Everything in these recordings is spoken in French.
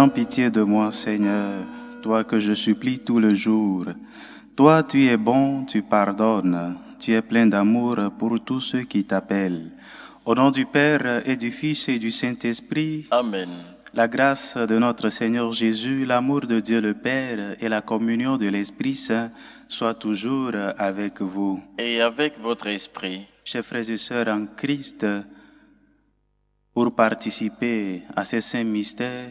prends pitié de moi, Seigneur, toi que je supplie tout le jour. Toi, tu es bon, tu pardonnes, tu es plein d'amour pour tous ceux qui t'appellent. Au nom du Père et du Fils et du Saint-Esprit. Amen. La grâce de notre Seigneur Jésus, l'amour de Dieu le Père et la communion de l'Esprit Saint soient toujours avec vous. Et avec votre esprit. Chers frères et sœurs en Christ, pour participer à ces saints mystères,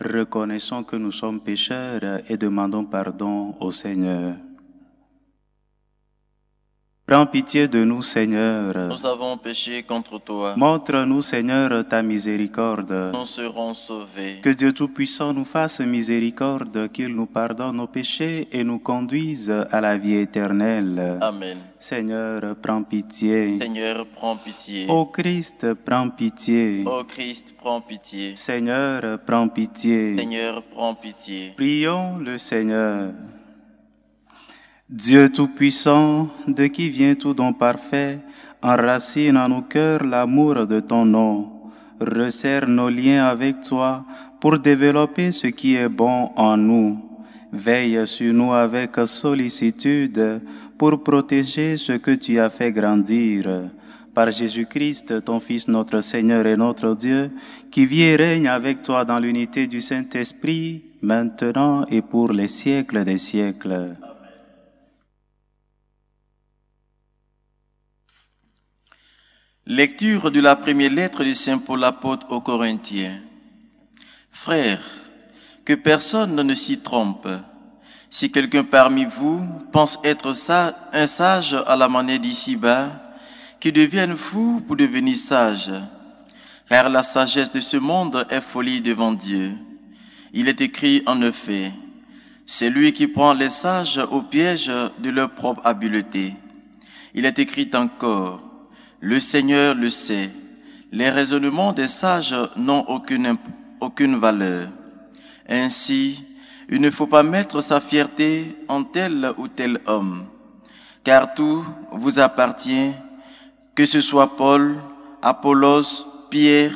reconnaissons que nous sommes pécheurs et demandons pardon au Seigneur. Prends pitié de nous, Seigneur. Nous avons péché contre toi. Montre-nous, Seigneur, ta miséricorde. Nous serons sauvés. Que Dieu Tout-Puissant nous fasse miséricorde, qu'il nous pardonne nos péchés et nous conduise à la vie éternelle. Amen. Seigneur, prends pitié. Seigneur, prends pitié. Ô Christ, prends pitié. Ô Christ, prends pitié. Seigneur, prends pitié. Seigneur, prends pitié. Prions le Seigneur. Dieu Tout-Puissant, de qui vient tout don parfait, enracine en nos cœurs l'amour de ton nom. Resserre nos liens avec toi pour développer ce qui est bon en nous. Veille sur nous avec sollicitude pour protéger ce que tu as fait grandir. Par Jésus-Christ, ton Fils, notre Seigneur et notre Dieu, qui vit et règne avec toi dans l'unité du Saint-Esprit, maintenant et pour les siècles des siècles. Lecture de la première lettre de Saint Paul apôtre aux Corinthiens. Frères, que personne ne s'y trompe. Si quelqu'un parmi vous pense être un sage à la manière d'ici-bas, qu'il devienne fou pour devenir sage, car la sagesse de ce monde est folie devant Dieu. Il est écrit en effet, C'est lui qui prend les sages au piège de leur propre habileté. Il est écrit encore, le Seigneur le sait. Les raisonnements des sages n'ont aucune, aucune valeur. Ainsi, il ne faut pas mettre sa fierté en tel ou tel homme, car tout vous appartient, que ce soit Paul, Apollos, Pierre,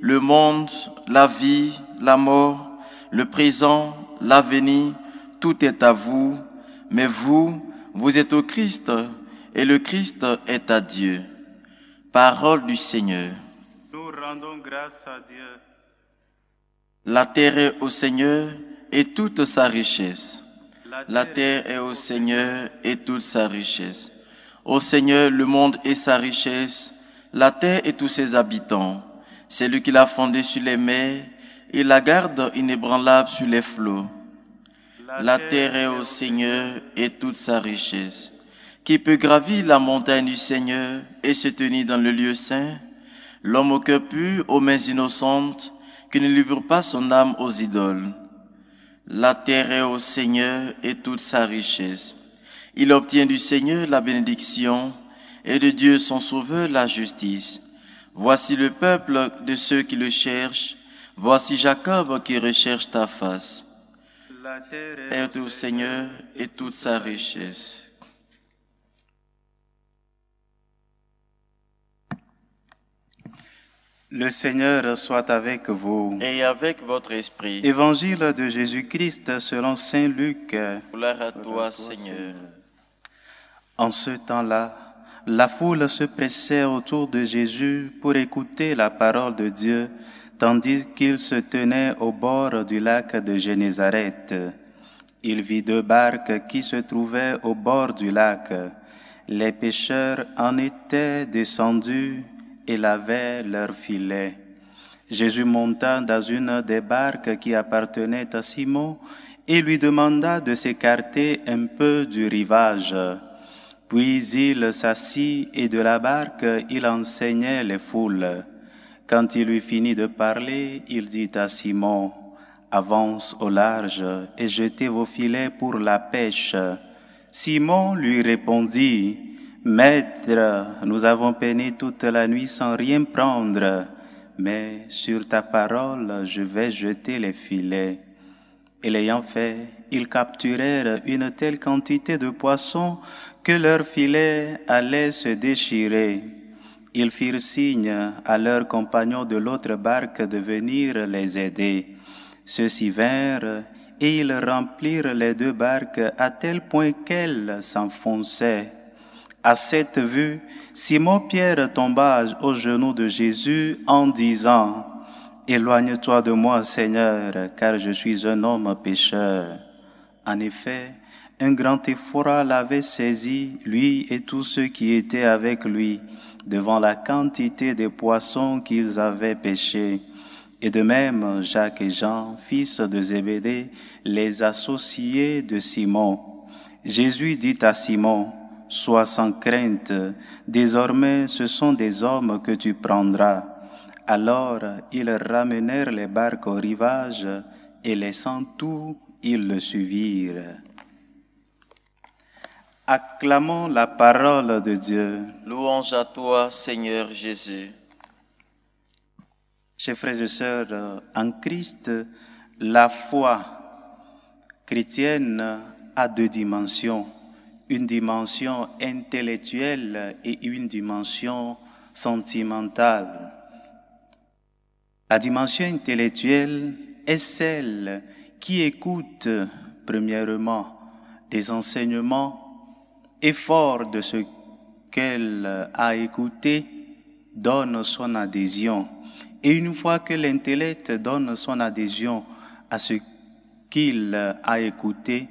le monde, la vie, la mort, le présent, l'avenir, tout est à vous, mais vous, vous êtes au Christ, et le Christ est à Dieu. Parole du Seigneur. Nous rendons grâce à Dieu. La terre est au Seigneur et toute sa richesse. La terre est au Seigneur et toute sa richesse. Au Seigneur, le monde et sa richesse, la terre et tous ses habitants. C'est lui qui l'a fondée sur les mers et la garde inébranlable sur les flots. La terre est au Seigneur et toute sa richesse qui peut gravir la montagne du Seigneur et se tenir dans le lieu saint, l'homme au cœur pur, aux mains innocentes, qui ne livre pas son âme aux idoles. La terre est au Seigneur et toute sa richesse. Il obtient du Seigneur la bénédiction et de Dieu son Sauveur la justice. Voici le peuple de ceux qui le cherchent, voici Jacob qui recherche ta face. La terre est au Seigneur et toute sa richesse. Le Seigneur soit avec vous. Et avec votre esprit. Évangile de Jésus-Christ selon Saint Luc. Gloire à toi, Seigneur. En ce temps-là, la foule se pressait autour de Jésus pour écouter la parole de Dieu, tandis qu'il se tenait au bord du lac de Génézareth. Il vit deux barques qui se trouvaient au bord du lac. Les pêcheurs en étaient descendus et lavait leurs filets. Jésus monta dans une des barques qui appartenait à Simon et lui demanda de s'écarter un peu du rivage. Puis il s'assit et de la barque il enseignait les foules. Quand il eut fini de parler, il dit à Simon, Avance au large et jetez vos filets pour la pêche. Simon lui répondit, Maître, nous avons peiné toute la nuit sans rien prendre, mais sur ta parole je vais jeter les filets. Et l'ayant fait, ils capturèrent une telle quantité de poissons que leurs filets allaient se déchirer. Ils firent signe à leurs compagnons de l'autre barque de venir les aider. Ceux-ci vinrent et ils remplirent les deux barques à tel point qu'elles s'enfonçaient. À cette vue, Simon-Pierre tomba aux genoux de Jésus en disant, Éloigne-toi de moi, Seigneur, car je suis un homme pécheur. En effet, un grand effroi l'avait saisi, lui et tous ceux qui étaient avec lui, devant la quantité des poissons qu'ils avaient pêchés. Et de même, Jacques et Jean, fils de Zébédée, les associés de Simon. Jésus dit à Simon, Sois sans crainte, désormais ce sont des hommes que tu prendras. Alors ils ramenèrent les barques au rivage, et laissant tout, ils le suivirent. Acclamons la parole de Dieu. Louange à toi, Seigneur Jésus. Chers frères et sœurs, en Christ, la foi chrétienne a deux dimensions une dimension intellectuelle et une dimension sentimentale. La dimension intellectuelle est celle qui écoute premièrement des enseignements et fort de ce qu'elle a écouté donne son adhésion. Et une fois que l'intellect donne son adhésion à ce qu'il a écouté,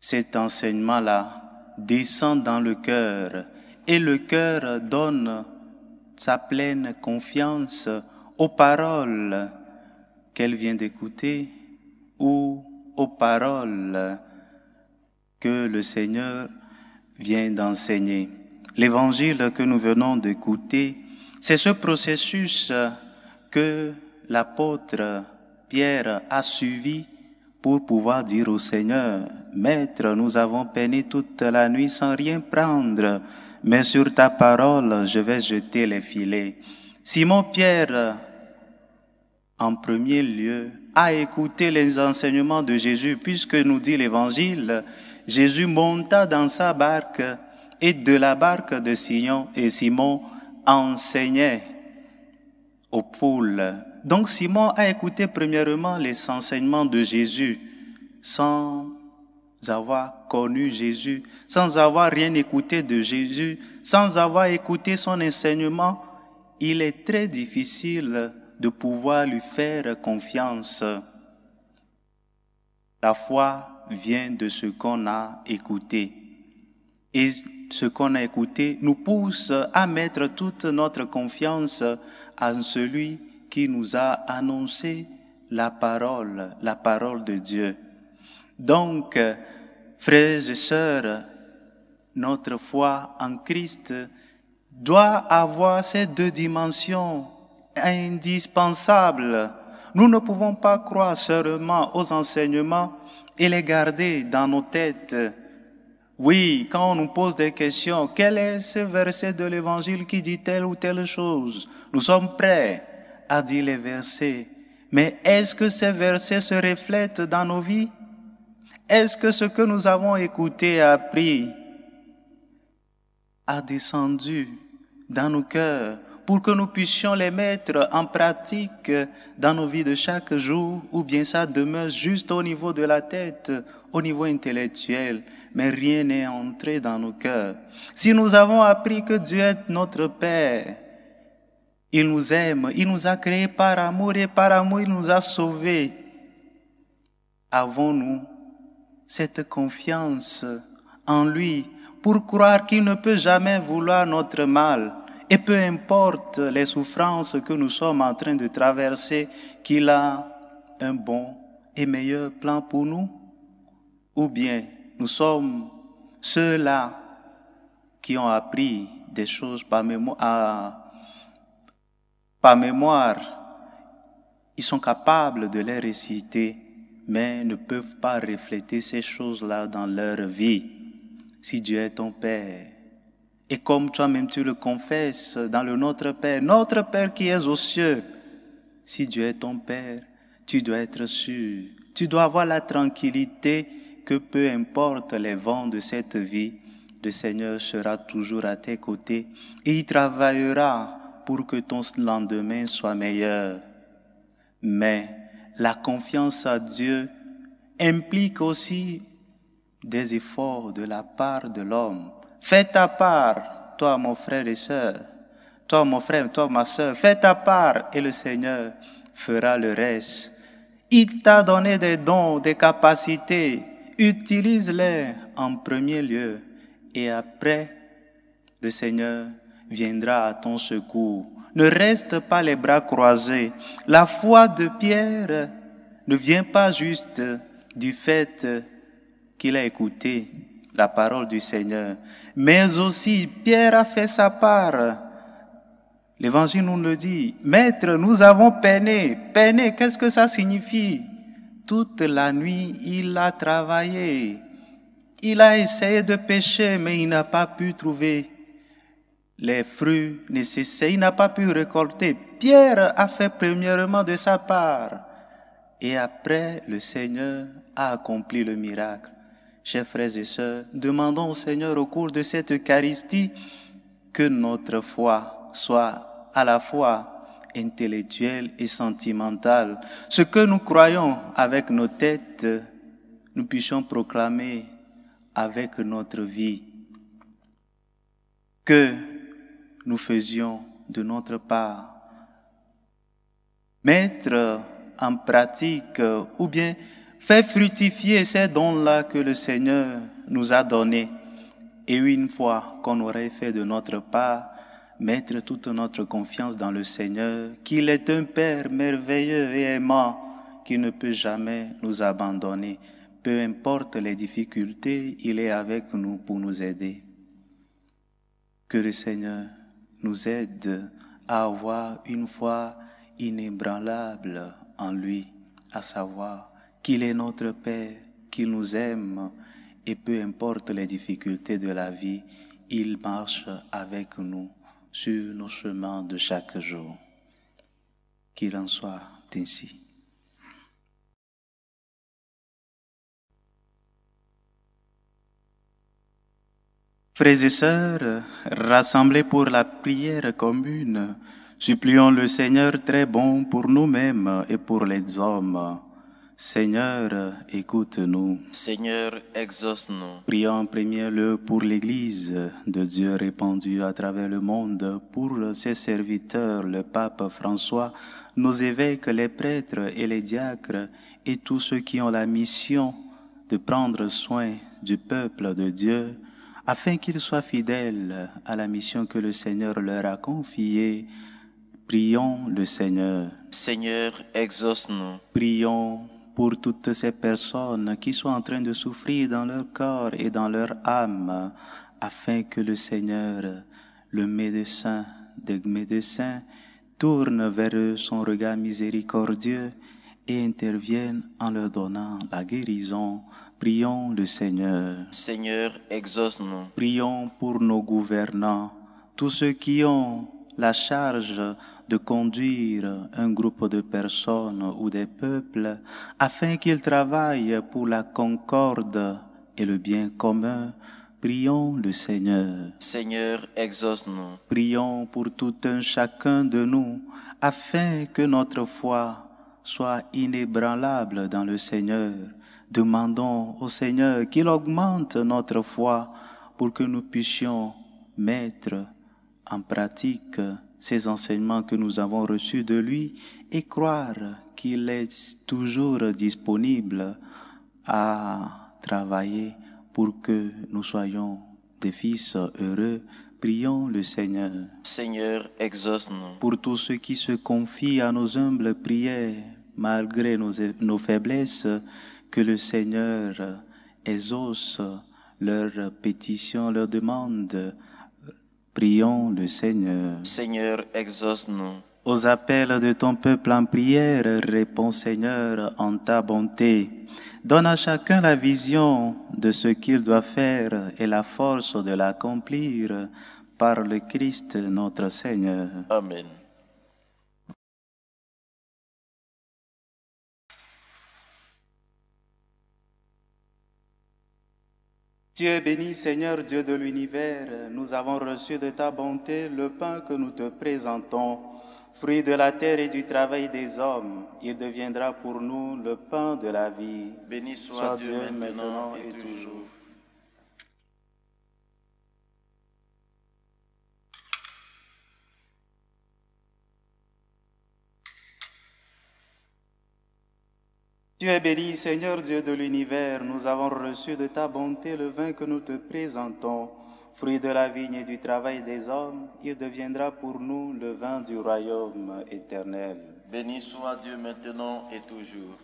cet enseignement-là descend dans le cœur et le cœur donne sa pleine confiance aux paroles qu'elle vient d'écouter ou aux paroles que le Seigneur vient d'enseigner. L'évangile que nous venons d'écouter, c'est ce processus que l'apôtre Pierre a suivi pour pouvoir dire au Seigneur, Maître, nous avons peiné toute la nuit sans rien prendre, mais sur ta parole, je vais jeter les filets. Simon-Pierre, en premier lieu, a écouté les enseignements de Jésus, puisque nous dit l'Évangile, Jésus monta dans sa barque et de la barque de Simon et Simon enseignait aux poules. » Donc Simon a écouté premièrement les enseignements de Jésus sans avoir connu Jésus, sans avoir rien écouté de Jésus, sans avoir écouté son enseignement. Il est très difficile de pouvoir lui faire confiance. La foi vient de ce qu'on a écouté. Et ce qu'on a écouté nous pousse à mettre toute notre confiance en celui qui nous a annoncé la parole, la parole de Dieu. Donc, frères et sœurs, notre foi en Christ doit avoir ces deux dimensions indispensables. Nous ne pouvons pas croire seulement aux enseignements et les garder dans nos têtes. Oui, quand on nous pose des questions, quel est ce verset de l'Évangile qui dit telle ou telle chose Nous sommes prêts a dit les versets, mais est-ce que ces versets se reflètent dans nos vies Est-ce que ce que nous avons écouté et appris a descendu dans nos cœurs pour que nous puissions les mettre en pratique dans nos vies de chaque jour, ou bien ça demeure juste au niveau de la tête, au niveau intellectuel, mais rien n'est entré dans nos cœurs. Si nous avons appris que Dieu est notre Père, il nous aime, il nous a créés par amour et par amour il nous a sauvés. Avons-nous cette confiance en lui pour croire qu'il ne peut jamais vouloir notre mal et peu importe les souffrances que nous sommes en train de traverser, qu'il a un bon et meilleur plan pour nous Ou bien nous sommes ceux-là qui ont appris des choses par mémoire, par mémoire. Ils sont capables de les réciter, mais ne peuvent pas refléter ces choses-là dans leur vie. Si Dieu est ton Père, et comme toi-même tu le confesses dans le Notre Père, Notre Père qui est aux cieux, si Dieu est ton Père, tu dois être sûr, tu dois avoir la tranquillité que peu importe les vents de cette vie, le Seigneur sera toujours à tes côtés et il travaillera pour que ton lendemain soit meilleur. Mais la confiance à Dieu implique aussi des efforts de la part de l'homme. Fais ta part, toi mon frère et soeur. toi mon frère, toi ma sœur, fais ta part et le Seigneur fera le reste. Il t'a donné des dons, des capacités, utilise-les en premier lieu et après, le Seigneur viendra à ton secours. Ne reste pas les bras croisés. La foi de Pierre ne vient pas juste du fait qu'il a écouté la parole du Seigneur, mais aussi Pierre a fait sa part. L'évangile nous le dit, Maître, nous avons peiné. Peiné, qu'est-ce que ça signifie Toute la nuit, il a travaillé. Il a essayé de pêcher, mais il n'a pas pu trouver les fruits nécessaires. Il n'a pas pu récolter. Pierre a fait premièrement de sa part. Et après, le Seigneur a accompli le miracle. Chers frères et sœurs, demandons au Seigneur au cours de cette Eucharistie que notre foi soit à la fois intellectuelle et sentimentale. Ce que nous croyons avec nos têtes, nous puissions proclamer avec notre vie. Que nous faisions de notre part. Mettre en pratique ou bien faire fructifier ces dons-là que le Seigneur nous a donnés. Et une fois qu'on aurait fait de notre part, mettre toute notre confiance dans le Seigneur, qu'il est un Père merveilleux et aimant, qui ne peut jamais nous abandonner. Peu importe les difficultés, il est avec nous pour nous aider. Que le Seigneur nous aide à avoir une foi inébranlable en lui, à savoir qu'il est notre Père, qu'il nous aime, et peu importe les difficultés de la vie, il marche avec nous sur nos chemins de chaque jour. Qu'il en soit ainsi. Frères et sœurs, rassemblés pour la prière commune, supplions le Seigneur très bon pour nous-mêmes et pour les hommes. Seigneur, écoute-nous. Seigneur, exauce-nous. Prions en premier lieu pour l'Église de Dieu répandue à travers le monde, pour ses serviteurs, le pape François, nos évêques, les prêtres et les diacres, et tous ceux qui ont la mission de prendre soin du peuple de Dieu afin qu'ils soient fidèles à la mission que le Seigneur leur a confiée. Prions le Seigneur. Seigneur, exauce-nous. Prions pour toutes ces personnes qui sont en train de souffrir dans leur corps et dans leur âme, afin que le Seigneur, le médecin des médecins, tourne vers eux son regard miséricordieux et intervienne en leur donnant la guérison Prions le Seigneur. Seigneur, exauce-nous. Prions pour nos gouvernants, tous ceux qui ont la charge de conduire un groupe de personnes ou des peuples, afin qu'ils travaillent pour la concorde et le bien commun. Prions le Seigneur. Seigneur, exauce-nous. Prions pour tout un chacun de nous, afin que notre foi soit inébranlable dans le Seigneur Demandons au Seigneur qu'il augmente notre foi pour que nous puissions mettre en pratique ces enseignements que nous avons reçus de lui et croire qu'il est toujours disponible à travailler pour que nous soyons des fils heureux. Prions le Seigneur. Seigneur, exauce-nous. Pour tous ceux qui se confient à nos humbles prières, malgré nos, nos faiblesses, que le Seigneur exauce leurs pétitions, leurs demandes. Prions le Seigneur. Seigneur, exauce-nous. Aux appels de ton peuple en prière, réponds Seigneur en ta bonté. Donne à chacun la vision de ce qu'il doit faire et la force de l'accomplir par le Christ notre Seigneur. Amen. Dieu béni, Seigneur Dieu de l'univers. Nous avons reçu de ta bonté le pain que nous te présentons. Fruit de la terre et du travail des hommes, il deviendra pour nous le pain de la vie. Béni soit, Dieu, maintenant, et, toujours. Tu es béni, Seigneur Dieu de l'univers, nous avons reçu de ta bonté le vin que nous te présentons. Fruit de la vigne et du travail des hommes, il deviendra pour nous le vin du royaume éternel. Béni soit Dieu maintenant et toujours.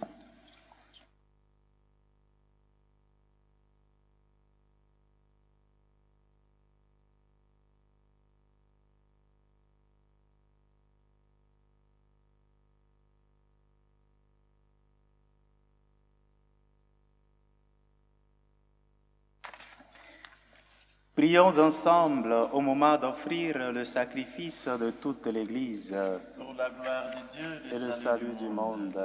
Prions ensemble au moment d'offrir le sacrifice de toute l'Église pour la gloire de Dieu et, le salut, du monde.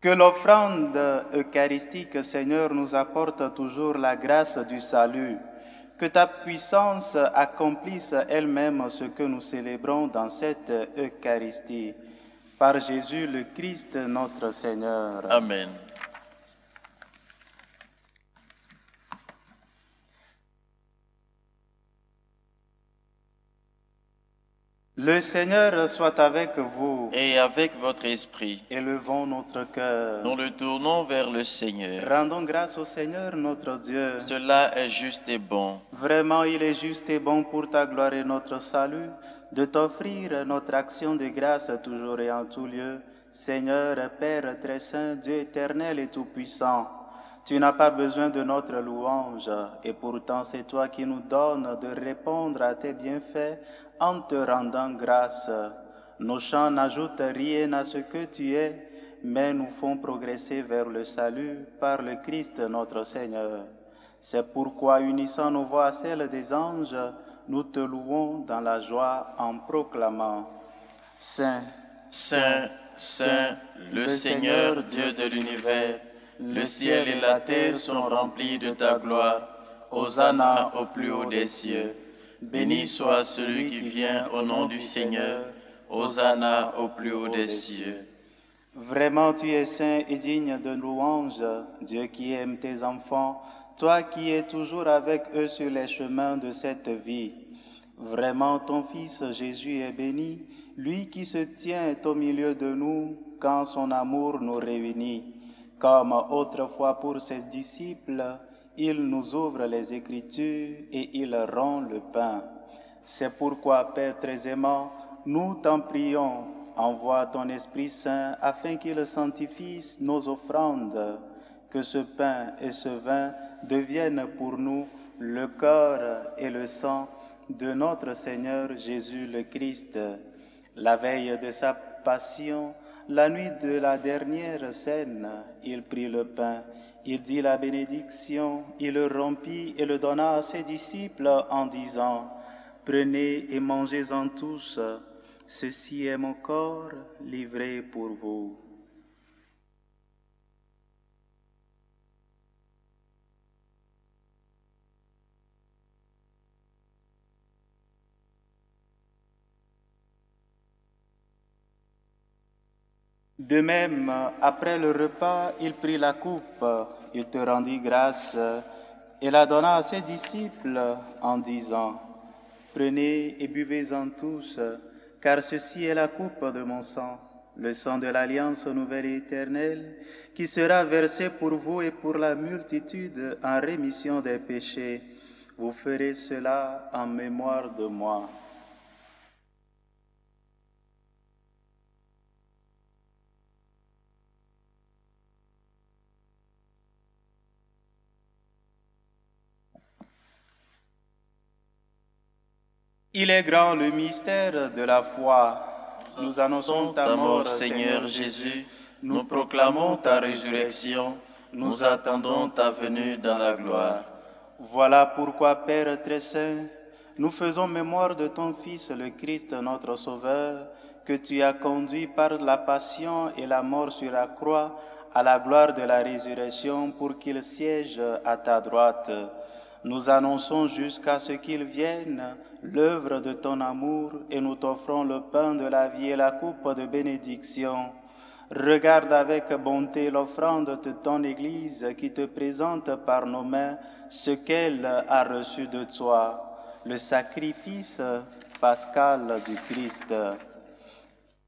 Que l'offrande eucharistique, Seigneur, nous apporte toujours la grâce du salut. Que ta puissance accomplisse elle-même ce que nous célébrons dans cette Eucharistie. Par Jésus le Christ, notre Seigneur. Amen. Le Seigneur soit avec vous. Et avec votre esprit. Élevons notre cœur. Nous le tournons vers le Seigneur. Rendons grâce au Seigneur notre Dieu. Cela est juste et bon. Vraiment, il est juste et bon pour ta gloire et notre salut de t'offrir notre action de grâce toujours et en tout lieu. Seigneur, Père très saint, Dieu éternel et tout-puissant. Tu n'as pas besoin de notre louange, et pourtant c'est toi qui nous donnes de répondre à tes bienfaits en te rendant grâce. Nos chants n'ajoutent rien à ce que tu es, mais nous font progresser vers le salut par le Christ notre Seigneur. C'est pourquoi, unissant nos voix à celles des anges, nous te louons dans la joie en proclamant Saint, Saint, Saint, le, Seigneur Dieu de l'univers le ciel et la terre sont remplis de ta gloire. Hosanna au plus haut des cieux. Béni soit celui qui vient au nom du Seigneur. Hosanna au plus haut des cieux. Vraiment, tu es saint et digne de louange, Dieu qui aime tes enfants, toi qui es toujours avec eux sur les chemins de cette vie. Vraiment, ton Fils Jésus est béni, lui qui se tient au milieu de nous quand son amour nous réunit. Comme autrefois pour ses disciples, il nous ouvre les Écritures et il rend le pain. C'est pourquoi, Père très aimant, nous t'en prions, envoie ton Esprit Saint afin qu'il sanctifie nos offrandes, que ce pain et ce vin deviennent pour nous le corps et le sang de notre Seigneur Jésus le Christ. La veille de sa passion, la nuit de la dernière scène, il prit le pain, il dit la bénédiction, il le rompit et le donna à ses disciples en disant, Prenez et mangez-en tous, ceci est mon corps livré pour vous. De même, après le repas, il prit la coupe, il te rendit grâce et la donna à ses disciples en disant, Prenez et buvez-en tous, car ceci est la coupe de mon sang, le sang de l'alliance nouvelle et éternelle, qui sera versé pour vous et pour la multitude en rémission des péchés. Vous ferez cela en mémoire de moi. Il est grand le mystère de la foi. Nous annonçons ta mort, Seigneur Jésus. Nous proclamons ta résurrection. Nous attendons ta venue dans la gloire. Voilà pourquoi, Père très saint, nous faisons mémoire de ton Fils, le Christ, notre Sauveur, que tu as conduit par la passion et la mort sur la croix à la gloire de la résurrection pour qu'il siège à ta droite nous annonçons jusqu'à ce qu'il vienne l'œuvre de ton amour et nous t'offrons le pain de la vie et la coupe de bénédiction. Regarde avec bonté l'offrande de ton Église qui te présente par nos mains ce qu'elle a reçu de toi, le sacrifice pascal du Christ.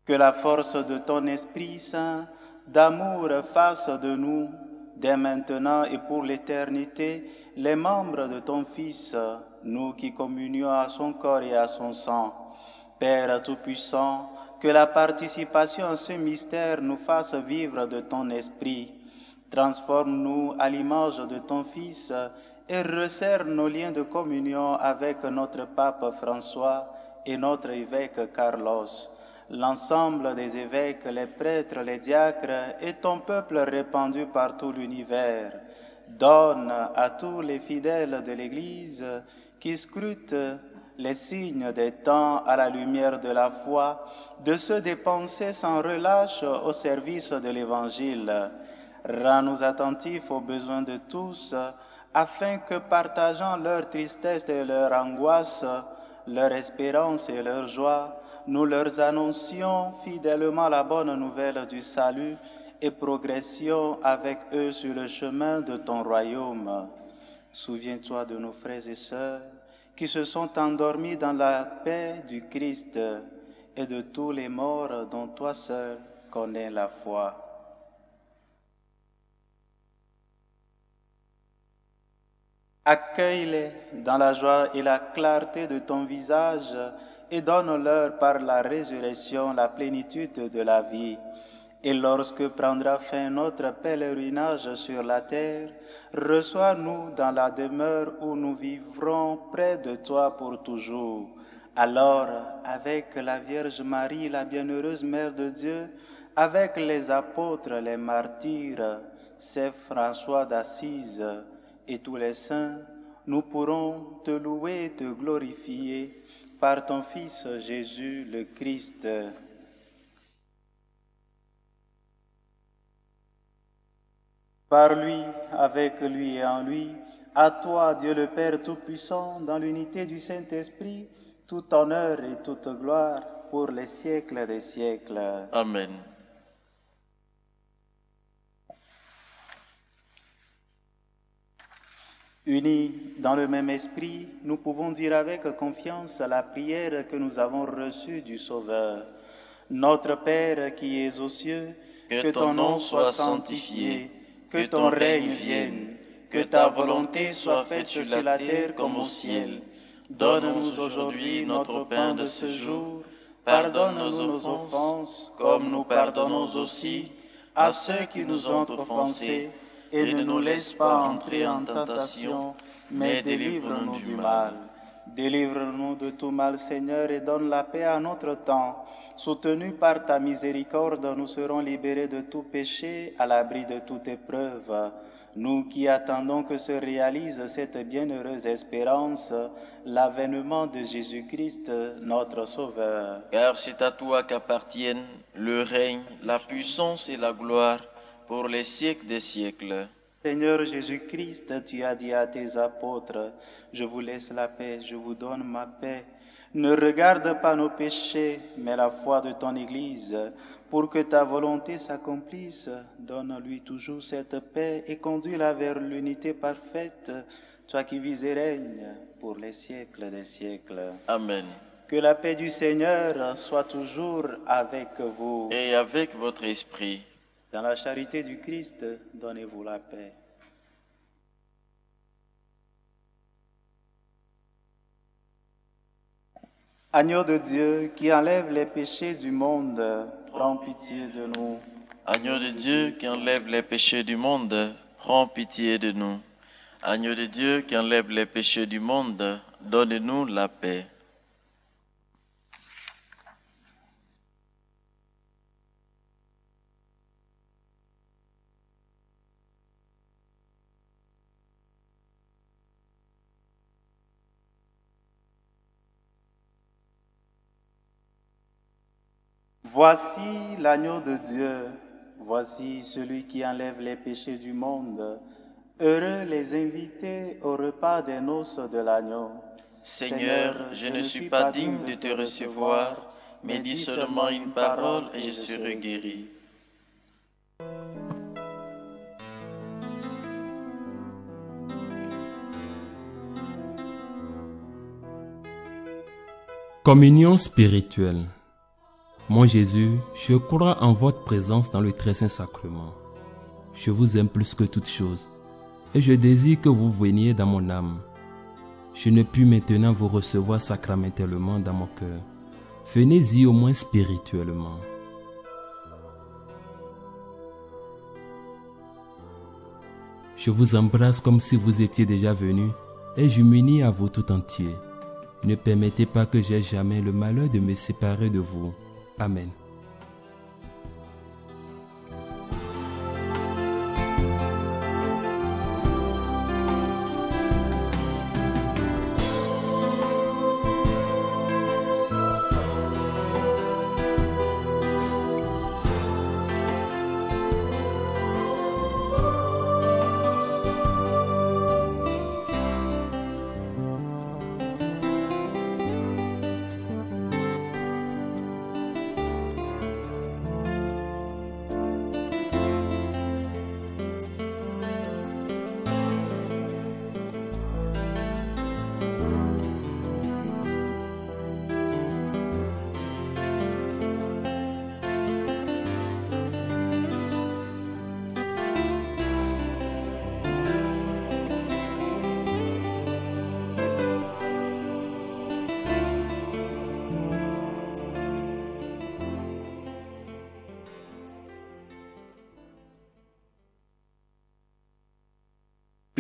Que la force de ton Esprit Saint d'amour fasse de nous dès maintenant et pour l'éternité, les membres de ton Fils, nous qui communions à son corps et à son sang. Père Tout-Puissant, que la participation à ce mystère nous fasse vivre de ton esprit. Transforme-nous à l'image de ton Fils et resserre nos liens de communion avec notre pape François et notre évêque Carlos l'ensemble des évêques, les prêtres, les diacres et ton peuple répandu par tout l'univers. Donne à tous les fidèles de l'Église qui scrutent les signes des temps à la lumière de la foi, de se dépenser sans relâche au service de l'Évangile. Rends-nous attentifs aux besoins de tous, afin que partageant leur tristesse et leur angoisse, leur espérance et leur joie, nous leur annoncions fidèlement la bonne nouvelle du salut et progressions avec eux sur le chemin de ton royaume. Souviens-toi de nos frères et sœurs qui se sont endormis dans la paix du Christ et de tous les morts dont toi seul connais la foi. Accueille-les dans la joie et la clarté de ton visage et donne-leur par la résurrection la plénitude de la vie. Et lorsque prendra fin notre pèlerinage sur la terre, reçois-nous dans la demeure où nous vivrons près de toi pour toujours. Alors, avec la Vierge Marie, la bienheureuse Mère de Dieu, avec les apôtres, les martyrs, Saint François d'Assise et tous les saints, nous pourrons te louer et te glorifier par ton Fils Jésus le Christ. Par lui, avec lui et en lui, à toi, Dieu le Père Tout-Puissant, dans l'unité du Saint-Esprit, tout honneur et toute gloire pour les siècles des siècles. Amen. Unis dans le même esprit, nous pouvons dire avec confiance la prière que nous avons reçue du Sauveur. Notre Père qui es aux cieux, que, ton nom soit sanctifié, que ton règne vienne, que ta volonté soit faite sur la terre comme au ciel. Donne-nous aujourd'hui notre pain de ce jour. Pardonne-nous nos offenses, comme nous pardonnons aussi à ceux qui nous ont offensés et ne nous laisse pas entrer en tentation, mais délivre-nous du mal. Délivre-nous de tout mal, Seigneur, et donne la paix à notre temps. Soutenus par ta miséricorde, nous serons libérés de tout péché, à l'abri de toute épreuve. Nous qui attendons que se réalise cette bienheureuse espérance, l'avènement de Jésus-Christ, notre Sauveur. Car c'est à toi qu'appartiennent le règne, la puissance et la gloire pour les siècles des siècles. Seigneur Jésus-Christ, tu as dit à tes apôtres, je vous laisse la paix, je vous donne ma paix. Ne regarde pas nos péchés, mais la foi de ton Église. Pour que ta volonté s'accomplisse, donne-lui toujours cette paix et conduis-la vers l'unité parfaite, toi qui vis et règnes pour les siècles des siècles. Amen. Que la paix du Seigneur soit toujours avec vous. Et avec votre esprit. Dans la charité du Christ, donnez-vous la paix. Agneau de Dieu qui enlève les péchés du monde, prends pitié de nous. Agneau de Dieu qui enlève les péchés du monde, prends pitié de nous. Agneau de Dieu qui enlève les péchés du monde, donnez nous la paix. Voici l'agneau de Dieu, voici celui qui enlève les péchés du monde. Heureux les invités au repas des noces de l'agneau. Seigneur, je, ne suis pas digne de te recevoir, mais dis seulement une parole et je serai guéri. Communion spirituelle mon Jésus, je crois en votre présence dans le très saint sacrement. Je vous aime plus que toute chose et je désire que vous veniez dans mon âme. Je ne puis maintenant vous recevoir sacramentellement dans mon cœur. Venez-y au moins spirituellement. Je vous embrasse comme si vous étiez déjà venu et je m'unis à vous tout entier. Ne permettez pas que j'aie jamais le malheur de me séparer de vous. Amen.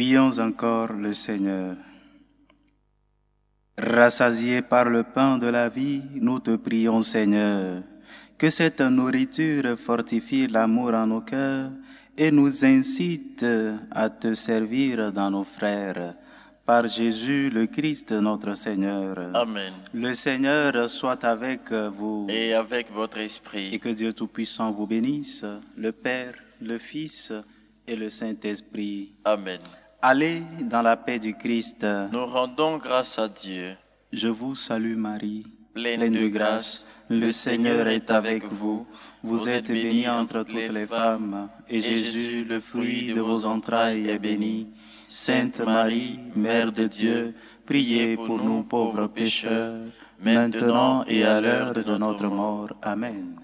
Prions encore le Seigneur. Rassasiés par le pain de la vie, nous te prions Seigneur, que cette nourriture fortifie l'amour en nos cœurs et nous incite à te servir dans nos frères. Par Jésus le Christ notre Seigneur. Amen. Le Seigneur soit avec vous. Et avec votre esprit. Et que Dieu Tout-Puissant vous bénisse, le Père, le Fils et le Saint-Esprit. Amen. Allez dans la paix du Christ. Nous rendons grâce à Dieu. Je vous salue Marie, pleine de grâce. Le Seigneur est avec vous. Vous êtes bénie entre toutes les femmes, et Jésus, le fruit de vos entrailles, est béni. Sainte Marie, Mère de Dieu, priez pour nous pauvres pécheurs, maintenant et à l'heure de notre mort. Amen.